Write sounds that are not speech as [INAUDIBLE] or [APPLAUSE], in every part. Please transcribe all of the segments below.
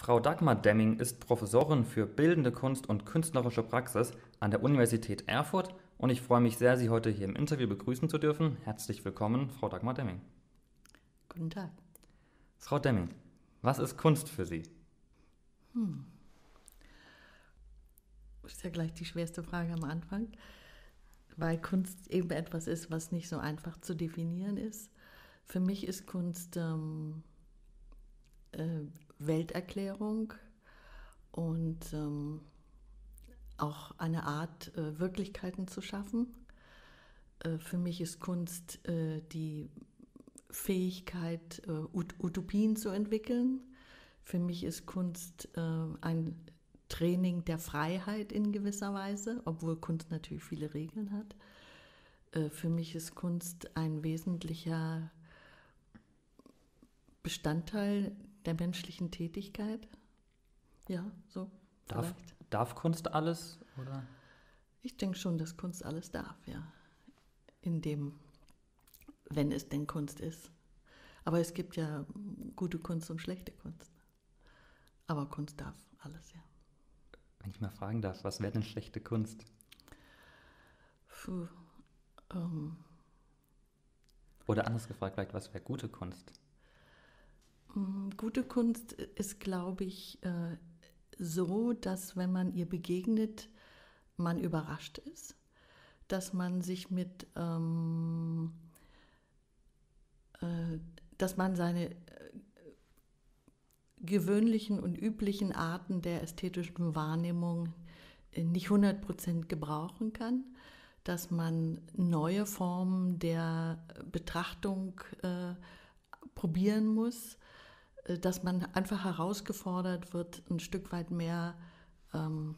Frau Dagmar Demming ist Professorin für Bildende Kunst und künstlerische Praxis an der Universität Erfurt und ich freue mich sehr, Sie heute hier im Interview begrüßen zu dürfen. Herzlich willkommen, Frau Dagmar Demming. Guten Tag. Frau Demming, was ist Kunst für Sie? Hm. Ist ja gleich die schwerste Frage am Anfang, weil Kunst eben etwas ist, was nicht so einfach zu definieren ist. Für mich ist Kunst ähm, äh, Welterklärung und ähm, auch eine Art, äh, Wirklichkeiten zu schaffen. Äh, für mich ist Kunst äh, die Fähigkeit, äh, Ut Utopien zu entwickeln. Für mich ist Kunst äh, ein Training der Freiheit in gewisser Weise, obwohl Kunst natürlich viele Regeln hat. Äh, für mich ist Kunst ein wesentlicher Bestandteil der menschlichen Tätigkeit. Ja, so. Darf, darf Kunst alles? Oder? Ich denke schon, dass Kunst alles darf, ja. In dem, wenn es denn Kunst ist. Aber es gibt ja gute Kunst und schlechte Kunst. Aber Kunst darf alles, ja. Wenn ich mal fragen darf, was wäre denn schlechte Kunst? Puh, ähm. Oder anders gefragt, vielleicht, was wäre gute Kunst? Mm, gute Kunst ist, glaube ich, äh, so, dass wenn man ihr begegnet, man überrascht ist, dass man sich mit, ähm, äh, dass man seine äh, gewöhnlichen und üblichen Arten der ästhetischen Wahrnehmung nicht 100% gebrauchen kann, dass man neue Formen der Betrachtung äh, probieren muss äh, dass man einfach herausgefordert wird, ein Stück weit mehr ähm,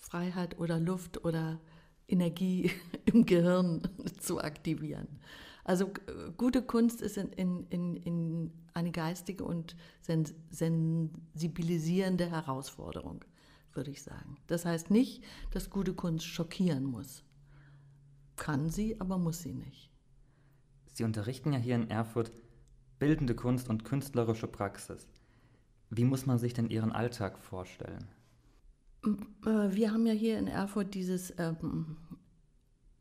Freiheit oder Luft oder Energie [LAUGHS] im Gehirn [LAUGHS] zu aktivieren. Also gute Kunst ist in, in, in, in eine geistige und sens sensibilisierende Herausforderung, würde ich sagen. Das heißt nicht, dass gute Kunst schockieren muss. Kann sie, aber muss sie nicht. Sie unterrichten ja hier in Erfurt bildende Kunst und künstlerische Praxis. Wie muss man sich denn Ihren Alltag vorstellen? Äh, wir haben ja hier in Erfurt dieses ähm,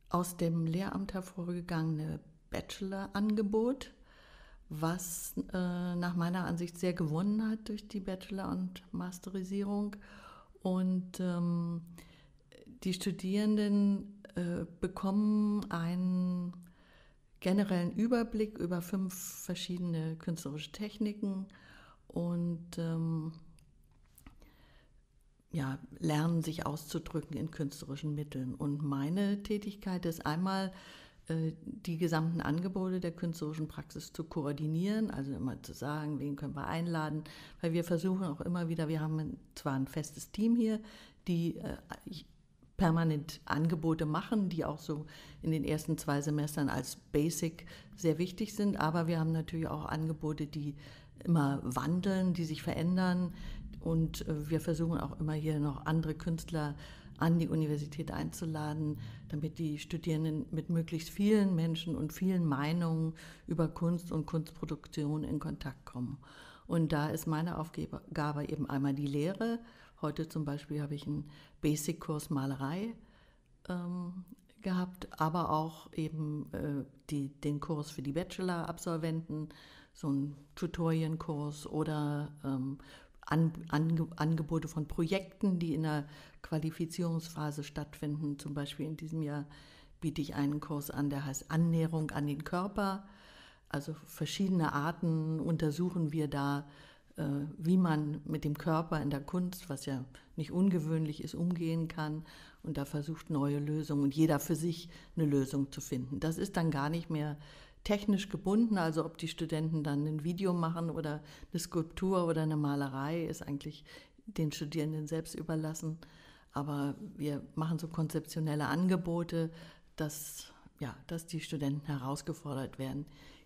aus dem Lehramt hervorgegangene Bachelor-Angebot, was äh, nach meiner Ansicht sehr gewonnen hat durch die Bachelor- und Masterisierung. Und ähm, die Studierenden äh, bekommen einen generellen Überblick über fünf verschiedene künstlerische Techniken und ähm, ja, lernen, sich auszudrücken in künstlerischen Mitteln. Und meine Tätigkeit ist einmal, äh, die gesamten Angebote der künstlerischen Praxis zu koordinieren, also immer zu sagen, wen können wir einladen, weil wir versuchen auch immer wieder, wir haben zwar ein festes Team hier, die äh, permanent Angebote machen, die auch so in den ersten zwei Semestern als Basic sehr wichtig sind. Aber wir haben natürlich auch Angebote, die immer wandeln, die sich verändern. Und äh, wir versuchen auch immer hier noch andere Künstler an die Universität einzuladen, damit die Studierenden mit möglichst vielen Menschen und vielen Meinungen über Kunst und Kunstproduktion in Kontakt kommen. Und da ist meine Aufgabe eben einmal die Lehre, Heute zum Beispiel habe ich einen Basic-Kurs Malerei ähm, gehabt, aber auch eben äh, die, den Kurs für die Bachelor-Absolventen, so einen Tutorienkurs oder ähm, An Ange Angebote von Projekten, die in der Qualifizierungsphase stattfinden. Zum Beispiel in diesem Jahr biete ich einen Kurs an, der heißt Annäherung an den Körper. Also verschiedene Arten untersuchen wir da äh, wie man mit dem Körper in der Kunst, was ja nicht ungewöhnlich ist, umgehen kann und da versucht neue Lösungen und jeder für sich eine Lösung zu finden. Das ist dann gar nicht mehr technisch gebunden, also ob die Studenten dann ein Video machen oder eine Skulptur oder eine Malerei, ist eigentlich den Studierenden selbst überlassen. Aber wir machen so konzeptionelle Angebote, dass, ja, dass die Studenten herausgefordert werden,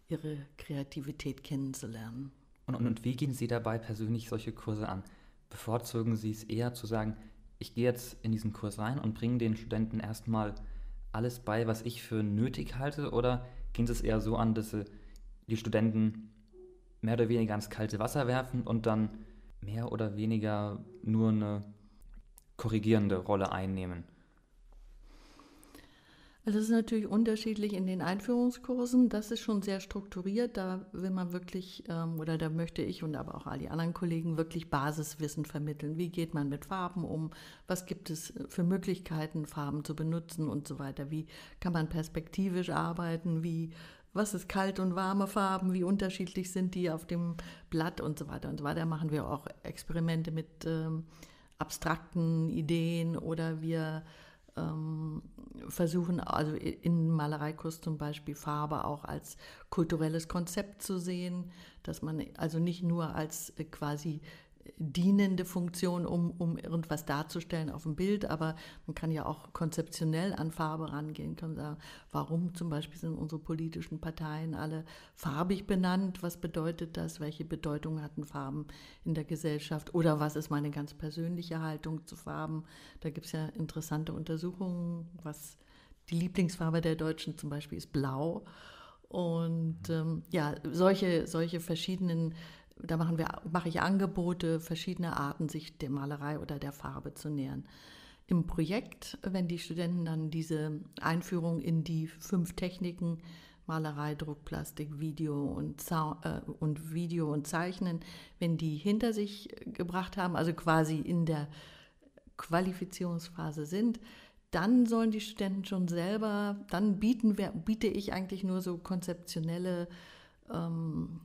ihre Kreativität kennenzulernen. Und, und, und wie gehen Sie dabei persönlich solche Kurse an? Bevorzugen Sie es eher zu sagen, ich gehe jetzt in diesen Kurs rein und bringe den Studenten erstmal alles bei, was ich für nötig halte? Oder gehen Sie es eher so an, dass Sie die Studenten mehr oder weniger ins kalte Wasser werfen und dann mehr oder weniger nur eine korrigierende Rolle einnehmen? Also es ist natürlich unterschiedlich in den Einführungskursen. Das ist schon sehr strukturiert. Da will man wirklich, ähm, oder da möchte ich und aber auch all die anderen Kollegen wirklich Basiswissen vermitteln. Wie geht man mit Farben um? Was gibt es äh, für Möglichkeiten, Farben zu benutzen und so weiter? Wie kann man perspektivisch arbeiten? Wie was ist kalt und warme Farben, wie unterschiedlich sind die auf dem Blatt und so weiter und so weiter. Machen wir auch Experimente mit ähm, abstrakten Ideen oder wir ähm, versuchen, also in Malereikurs zum Beispiel Farbe auch als kulturelles Konzept zu sehen, dass man also nicht nur als äh, quasi dienende Funktion, um, um irgendwas darzustellen auf dem Bild, aber man kann ja auch konzeptionell an Farbe rangehen, kann sagen, warum zum Beispiel sind unsere politischen Parteien alle farbig benannt, was bedeutet das, welche Bedeutung hatten Farben in der Gesellschaft oder was ist meine ganz persönliche Haltung zu Farben. Da gibt es ja interessante Untersuchungen, was die Lieblingsfarbe der Deutschen zum Beispiel ist blau. Und mhm. ähm, ja, solche, solche verschiedenen da machen wir, mache ich Angebote verschiedener Arten, sich der Malerei oder der Farbe zu nähern. Im Projekt, wenn die Studenten dann diese Einführung in die fünf Techniken Malerei, Druck, Plastik, Video und, Sound, äh, und Video und Zeichnen, wenn die hinter sich gebracht haben, also quasi in der Qualifizierungsphase sind, dann sollen die Studenten schon selber, dann bieten wir, biete ich eigentlich nur so konzeptionelle ähm,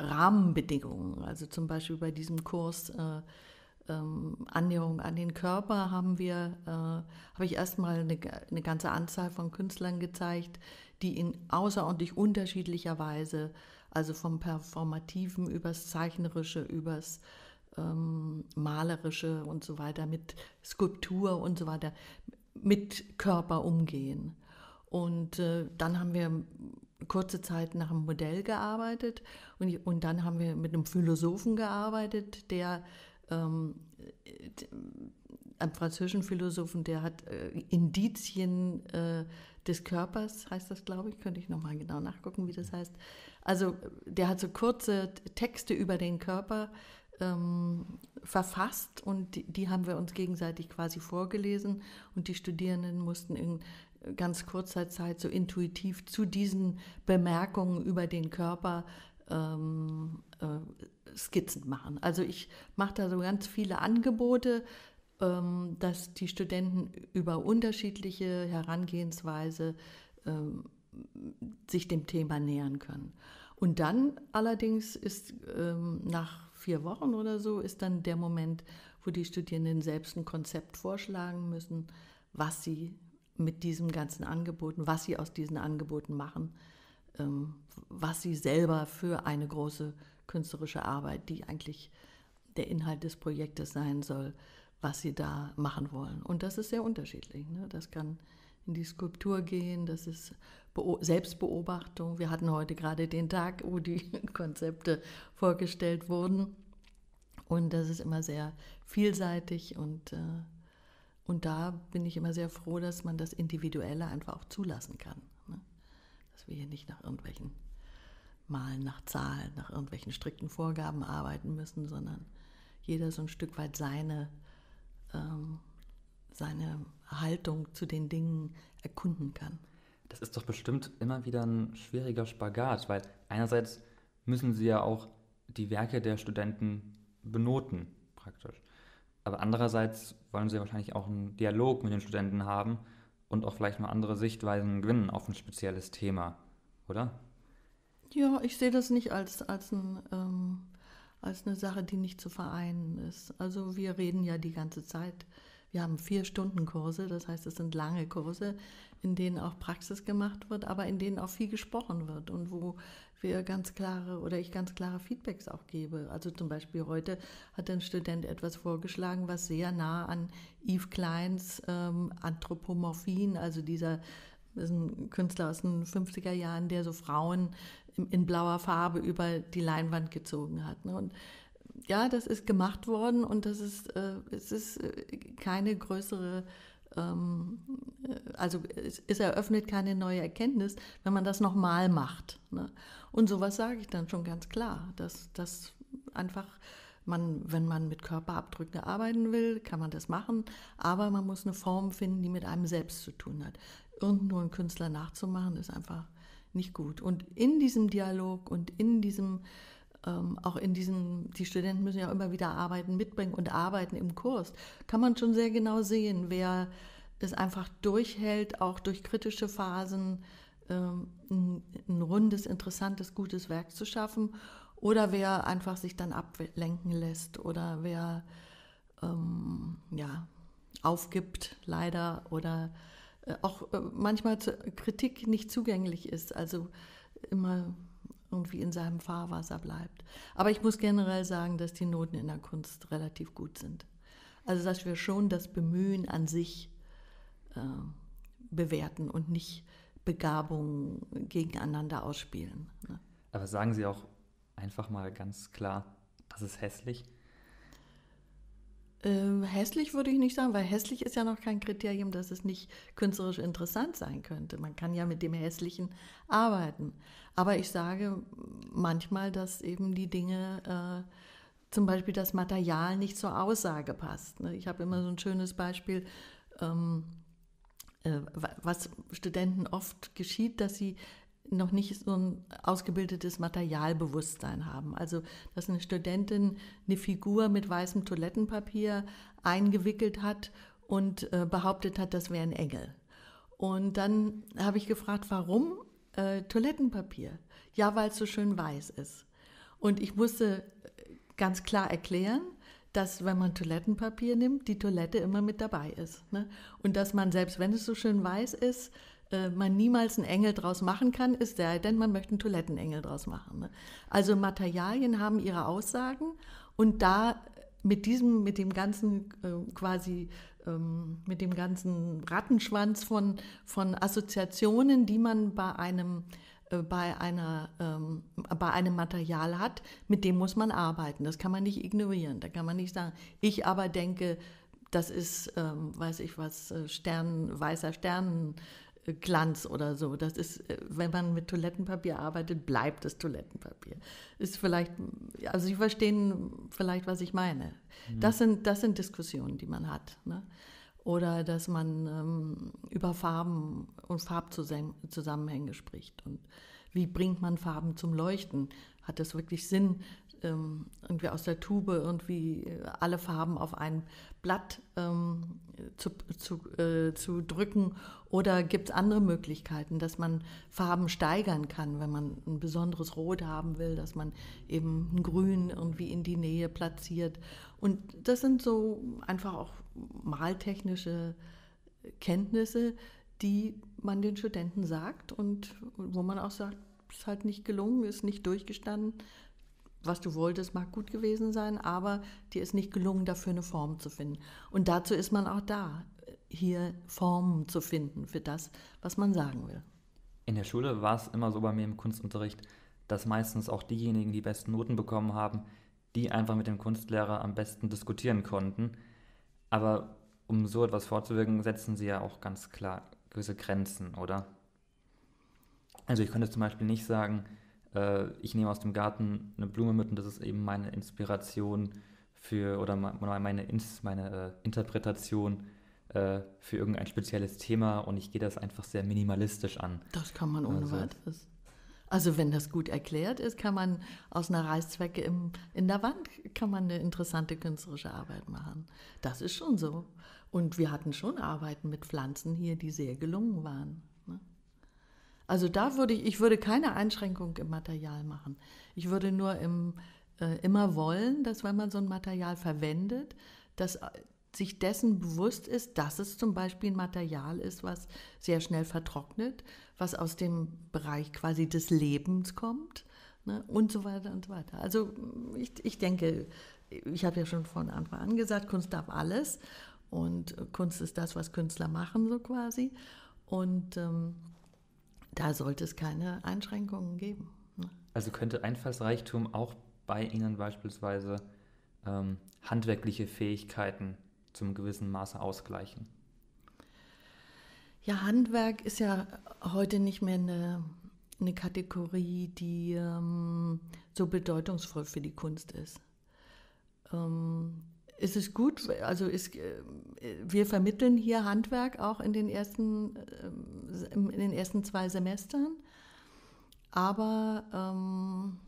Rahmenbedingungen. Also zum Beispiel bei diesem Kurs äh, ähm, Annäherung an den Körper haben wir, äh, habe ich erstmal eine, eine ganze Anzahl von Künstlern gezeigt, die in außerordentlich unterschiedlicher Weise, also vom Performativen übers Zeichnerische, übers ähm, Malerische und so weiter, mit Skulptur und so weiter, mit Körper umgehen. Und äh, dann haben wir kurze Zeit nach einem Modell gearbeitet und, und dann haben wir mit einem Philosophen gearbeitet, der ähm, äh, einem französischen Philosophen, der hat äh, Indizien äh, des Körpers, heißt das, glaube ich, könnte ich nochmal genau nachgucken, wie das heißt. Also der hat so kurze Texte über den Körper ähm, verfasst und die, die, haben wir uns gegenseitig quasi vorgelesen und die Studierenden mussten in, ganz kurzer Zeit so intuitiv zu diesen Bemerkungen über den Körper ähm, äh, Skizzen machen. Also ich mache da so ganz viele Angebote, ähm, dass die Studenten über unterschiedliche Herangehensweise ähm, sich dem Thema nähern können. Und dann allerdings ist ähm, nach vier Wochen oder so ist dann der Moment, wo die Studierenden selbst ein Konzept vorschlagen müssen, was sie mit diesen ganzen Angeboten, was sie aus diesen Angeboten machen, ähm, was sie selber für eine große künstlerische Arbeit, die eigentlich der Inhalt des Projektes sein soll, was sie da machen wollen. Und das ist sehr unterschiedlich. Ne? Das kann in die Skulptur gehen, das ist Beo Selbstbeobachtung. Wir hatten heute gerade den Tag, wo die [LAUGHS] Konzepte vorgestellt wurden. Und das ist immer sehr vielseitig und äh, und da bin ich immer sehr froh, dass man das Individuelle einfach auch zulassen kann. Ne? Dass wir hier nicht nach irgendwelchen Malen, nach Zahlen, nach irgendwelchen strikten Vorgaben arbeiten müssen, sondern jeder so ein Stück weit seine, ähm, seine Haltung zu den Dingen erkunden kann. Das ist doch bestimmt immer wieder ein schwieriger Spagat, weil einerseits müssen Sie ja auch die Werke der Studenten benoten, praktisch. Aber andererseits wollen sie wahrscheinlich auch einen Dialog mit den Studenten haben und auch vielleicht mal andere Sichtweisen gewinnen auf ein spezielles Thema, oder? Ja, ich sehe das nicht als, als, ein, ähm, als eine Sache, die nicht zu vereinen ist. Also wir reden ja die ganze Zeit wir haben vier Stunden Kurse, das heißt, es sind lange Kurse, in denen auch Praxis gemacht wird, aber in denen auch viel gesprochen wird und wo wir ganz klare oder ich ganz klare Feedbacks auch gebe. Also zum Beispiel heute hat ein Student etwas vorgeschlagen, was sehr nah an Yves Kleins ähm, Anthropomorphien, also dieser ist ein Künstler aus den 50er Jahren, der so Frauen in, in blauer Farbe über die Leinwand gezogen hat. Ne? Und ja, das ist gemacht worden und das ist, äh, es ist äh, keine größere, ähm, äh, also es, es, eröffnet keine neue Erkenntnis, wenn man das nochmal macht. Ne? Und sowas sage ich dann schon ganz klar, dass das einfach man, wenn man mit Körperabdrücken arbeiten will, kann man das machen, aber man muss eine Form finden, die mit einem selbst zu tun hat. Irgend nur einen Künstler nachzumachen, ist einfach nicht gut. Und in diesem Dialog und in diesem ähm, auch in diesen, die Studenten müssen ja immer wieder arbeiten, mitbringen und arbeiten im Kurs, kann man schon sehr genau sehen, wer es einfach durchhält, auch durch kritische Phasen ähm, ein, ein rundes, interessantes, gutes Werk zu schaffen oder wer einfach sich dann ablenken lässt oder wer ähm, ja, aufgibt leider oder äh, auch äh, manchmal Kritik nicht zugänglich ist. Also immer irgendwie in seinem Fahrwasser bleibt. Aber ich muss generell sagen, dass die Noten in der Kunst relativ gut sind. Also dass wir schon das Bemühen an sich äh, bewerten und nicht Begabungen gegeneinander ausspielen. Ne? Aber sagen Sie auch einfach mal ganz klar, das ist hässlich? Ähm, hässlich würde ich nicht sagen, weil hässlich ist ja noch kein Kriterium, dass es nicht künstlerisch interessant sein könnte. Man kann ja mit dem Hässlichen arbeiten. Aber ich sage manchmal, dass eben die Dinge, äh, zum Beispiel das Material nicht zur Aussage passt. Ne? Ich habe immer so ein schönes Beispiel. Ähm, äh, was Studenten oft geschieht, dass sie noch nicht so ein ausgebildetes Materialbewusstsein haben. Also, dass eine Studentin eine Figur mit weißem Toilettenpapier eingewickelt hat und äh, behauptet hat, das wäre ein Engel. Und dann habe ich gefragt, warum äh, Toilettenpapier? Ja, weil es so schön weiß ist. Und ich musste äh, ganz klar erklären, dass wenn man Toilettenpapier nimmt, die Toilette immer mit dabei ist. Ne? Und dass man, selbst wenn es so schön weiß ist, äh, man niemals einen Engel draus machen kann, ist der, denn, man möchte einen Toilettenengel draus machen. Ne? Also Materialien haben ihre Aussagen und da mit diesem, mit dem ganzen äh, quasi, ähm, mit dem ganzen Rattenschwanz von, von Assoziationen, die man bei einem äh, bei, einer, ähm, bei einem Material hat, mit dem muss man arbeiten. Das kann man nicht ignorieren. Da kann man nicht sagen, ich aber denke, das ist, ähm, weiß ich was, äh, Stern, weißer Sternenhimmel Glanz oder so. Das ist, äh, wenn man mit Toilettenpapier arbeitet, bleibt das Toilettenpapier. Ist vielleicht, also Sie verstehen vielleicht, was ich meine. Mhm. Das, sind, das sind Diskussionen, die man hat. Ne? Oder dass man ähm, über Farben und Farbzusammenhänge spricht. Und wie bringt man Farben zum Leuchten? Hat das wirklich Sinn, ähm, irgendwie aus der Tube irgendwie äh, alle Farben auf ein Blatt ähm, zu, zu, äh, zu drücken? Oder gibt es andere Möglichkeiten, dass man Farben steigern kann, wenn man ein besonderes Rot haben will, dass man eben ein Grün irgendwie in die Nähe platziert? Und das sind so einfach auch maltechnische Kenntnisse, die man den Studenten sagt und wo man auch sagt, ist halt nicht gelungen, ist nicht durchgestanden, was du wolltest, mag gut gewesen sein, aber dir ist nicht gelungen, dafür eine Form zu finden. Und dazu ist man auch da, hier Formen zu finden für das, was man sagen will. In der Schule war es immer so bei mir im Kunstunterricht, dass meistens auch diejenigen die besten Noten bekommen haben, die einfach mit dem Kunstlehrer am besten diskutieren konnten. Aber um so etwas vorzuwirken, setzen sie ja auch ganz klar gewisse Grenzen, oder? Also ich könnte zum Beispiel nicht sagen, äh, ich nehme aus dem Garten eine Blume mit und das ist eben meine Inspiration für oder meine, meine äh, Interpretation äh, für irgendein spezielles Thema und ich gehe das einfach sehr minimalistisch an. Das kann man ohne also, weiteres. Also wenn das gut erklärt ist, kann man aus einer Reißzwecke im, in der Wand kann man eine interessante künstlerische Arbeit machen. Das ist schon so. Und wir hatten schon Arbeiten mit Pflanzen hier, die sehr gelungen waren. Also da würde ich, ich würde keine Einschränkung im Material machen. Ich würde nur im, äh, immer wollen, dass wenn man so ein Material verwendet, dass äh, sich dessen bewusst ist, dass es zum Beispiel ein Material ist, was sehr schnell vertrocknet, was aus dem Bereich quasi des Lebens kommt ne, und so weiter und so weiter. Also mm, ich, ich denke, ich habe ja schon von Anfang an gesagt, Kunst darf alles und äh, Kunst ist das, was Künstler machen so quasi. Und ähm, da sollte es keine Einschränkungen geben. Ne? Also könnte Einfallsreichtum auch bei Ihnen beispielsweise ähm, handwerkliche Fähigkeiten zum gewissen Maße ausgleichen? Ja, Handwerk ist ja heute nicht mehr eine, eine Kategorie, die ähm, so bedeutungsvoll für die Kunst ist. Ähm, ist es gut, also ist, äh, wir vermitteln hier Handwerk auch in den ersten, äh, in den ersten zwei Semestern. Aber ähm,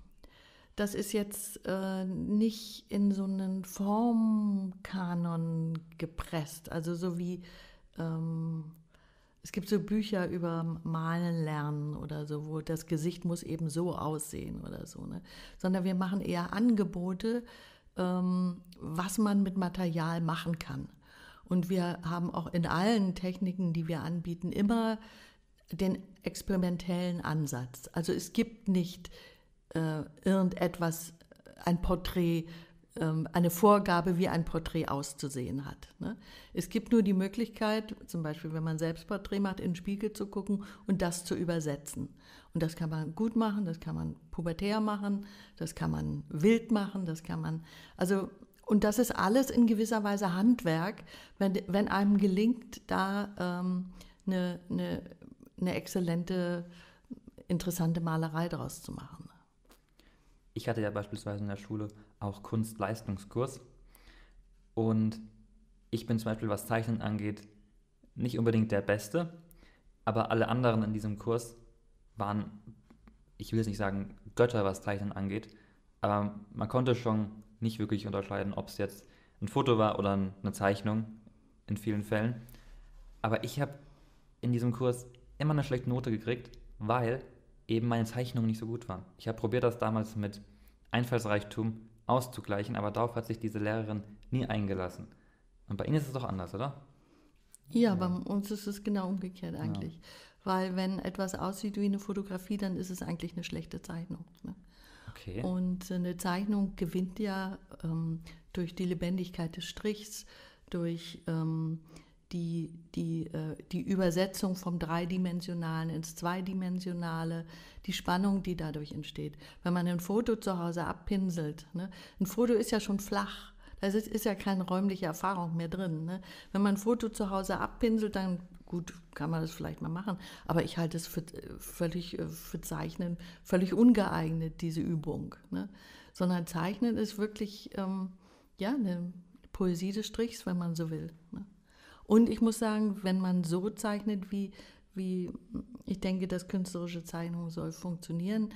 das ist jetzt äh, nicht in so einen Formkanon gepresst. Also so wie ähm, es gibt so Bücher über Malen lernen oder so, wo das Gesicht muss eben so aussehen oder so. Ne? Sondern wir machen eher Angebote, ähm, was man mit Material machen kann. Und wir haben auch in allen Techniken, die wir anbieten, immer den experimentellen Ansatz. Also es gibt nicht äh, irgendetwas, ein Porträt, ähm, eine Vorgabe, wie ein Porträt auszusehen hat. Ne? Es gibt nur die Möglichkeit, zum Beispiel, wenn man selbst Porträt macht, in den Spiegel zu gucken und das zu übersetzen. Und das kann man gut machen, das kann man pubertär machen, das kann man wild machen, das kann man, also, und das ist alles in gewisser Weise Handwerk, wenn, wenn einem gelingt, da ähm, eine, eine, eine exzellente, interessante Malerei draus zu machen. Ich hatte ja beispielsweise in der Schule auch Kunstleistungskurs. Und ich bin zum Beispiel, was Zeichnen angeht, nicht unbedingt der Beste, aber alle anderen in diesem Kurs waren, ich will es nicht sagen Götter, was Zeichnen angeht, aber man konnte schon nicht wirklich unterscheiden, ob es jetzt ein Foto war oder eine Zeichnung in vielen Fällen. Aber ich habe in diesem Kurs immer eine schlechte Note gekriegt, weil eben meine Zeichnungen nicht so gut waren. Ich habe probiert, das damals mit Einfallsreichtum auszugleichen, aber darauf hat sich diese Lehrerin nie eingelassen. Und bei Ihnen ist es doch anders, oder? Ja, bei uns ist es genau umgekehrt eigentlich. Ja. Weil wenn etwas aussieht wie eine Fotografie, dann ist es eigentlich eine schlechte Zeichnung. Ne? Okay. Und eine Zeichnung gewinnt ja ähm, durch die Lebendigkeit des Strichs, durch ähm, die, die, äh, die Übersetzung vom Dreidimensionalen ins Zweidimensionale, die Spannung, die dadurch entsteht. Wenn man ein Foto zu Hause abpinselt, ne? ein Foto ist ja schon flach. Da ist, ist ja keine räumliche Erfahrung mehr drin. Ne? Wenn man ein Foto zu Hause abpinselt, dann gut, kann man das vielleicht mal machen. Aber ich halte es für äh, völlig äh, für Zeichnen völlig ungeeignet, diese Übung. Ne? Sondern Zeichnen ist wirklich ähm, ja, eine Poesie des Strichs, wenn man so will. Ne? Und ich muss sagen, wenn man so zeichnet, wie, wie ich denke, dass künstlerische Zeichnung soll funktionieren,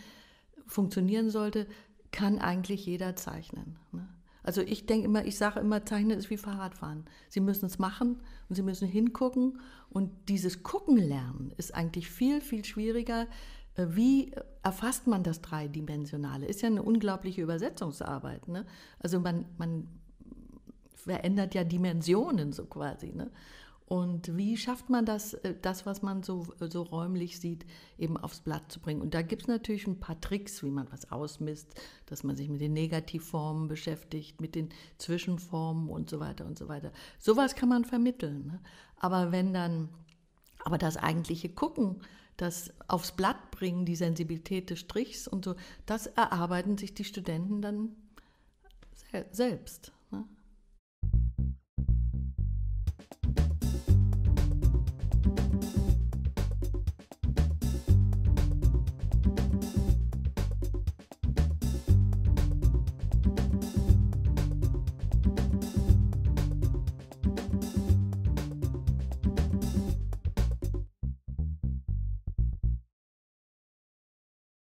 funktionieren sollte, kann eigentlich jeder zeichnen. Ne? Also ich denke immer, ich sage immer, Zeichnen ist wie Fahrradfahren. Sie müssen es machen und Sie müssen hingucken. Und dieses Gucken lernen ist eigentlich viel, viel schwieriger. Äh, wie erfasst man das Dreidimensionale? Ist ja eine unglaubliche Übersetzungsarbeit. Ne? Also man, man verändert ja Dimensionen so quasi. Ne? Und wie schafft man das, äh, das, was man so, äh, so räumlich sieht, eben aufs Blatt zu bringen? Und da gibt es natürlich ein paar Tricks, wie man was ausmisst, dass man sich mit den Negativformen beschäftigt, mit den Zwischenformen und so weiter und so weiter. Sowas kann man vermitteln. Ne? Aber wenn dann, aber das eigentliche Gucken, das aufs Blatt bringen, die Sensibilität des Strichs und so, das erarbeiten sich die Studenten dann selbst.